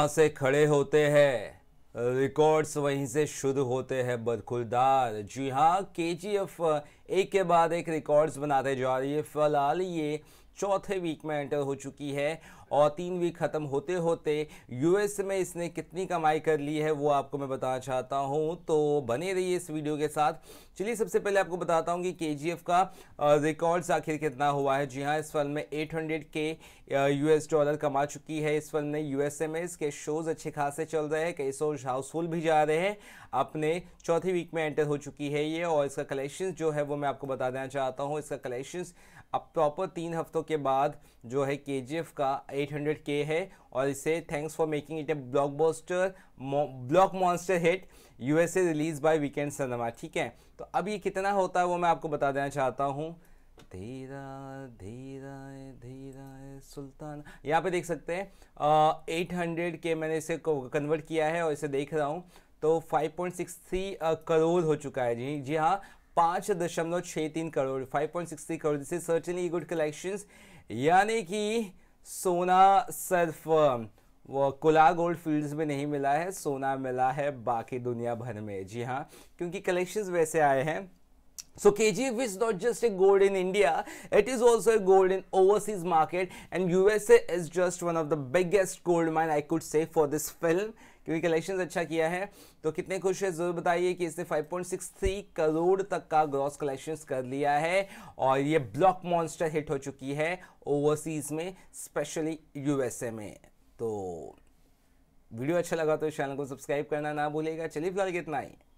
यहाँ से खड़े होते हैं रिकॉर्ड्स वहीं से शुद्ध होते हैं बदखुलदार जी हाँ के जी एफ एक के बाद एक रिकॉर्ड्स बनाते जा रही है फिलहाल ये चौथे वीक में एंटर हो चुकी है और तीन वीक ख़त्म होते होते यूएस में इसने कितनी कमाई कर ली है वो आपको मैं बताना चाहता हूँ तो बने रहिए इस वीडियो के साथ चलिए सबसे पहले आपको बताता हूँ कि के का रिकॉर्ड्स आखिर कितना हुआ है जी हाँ इस फिल्म में एट के यूएस डॉलर कमा चुकी है इस फिल्म ने यूएसए में इसके शोज़ अच्छे खासे चल रहे हैं कई शोज हाउसफुल भी जा रहे हैं अपने चौथी वीक में एंटर हो चुकी है ये और इसका कलेक्शन जो है वो मैं आपको बता देना चाहता हूँ इसका कलेक्शन अब प्रॉपर तीन हफ्तों के बाद जो है के का 800k है और इसे thanks for making it a blockbuster block monster hit U S A release by weekend cinema ठीक है तो अब ये कितना होता है वो मैं आपको बता देना चाहता हूँ धीरा धीरा धीरा सुल्तान यहाँ पे देख सकते हैं एट हंड्रेड के मैंने इसे कन्वर्ट किया है और इसे देख रहा हूँ तो 5.63 करोड़ हो चुका है जी जी हाँ पाँच दशमलव छः तीन crore 5.63 crore this is certainly good collections यानी कि सोना सिर्फ वो कोला गोल्ड फील्ड्स में नहीं मिला है सोना मिला है बाकी दुनिया भर में जी हाँ क्योंकि कलेक्शंस वैसे आए हैं So KGF is not just a gold in India, it is also a gold in overseas market and USA is just one of the biggest gold mine I could say for this film. क्योंकि collection अच्छा किया है तो कितने खुश है ज़रूर बताइए कि इसने 5.63 करोड़ तक का ग्रॉस कलेक्शंस कर लिया है और ये ब्लॉक मॉन्स्टर हिट हो चुकी है ओवरसीज़ में स्पेशली यूएसए में तो वीडियो अच्छा लगा तो चैनल को सब्सक्राइब करना ना भूलेगा चलिए फिलहाल कितना ही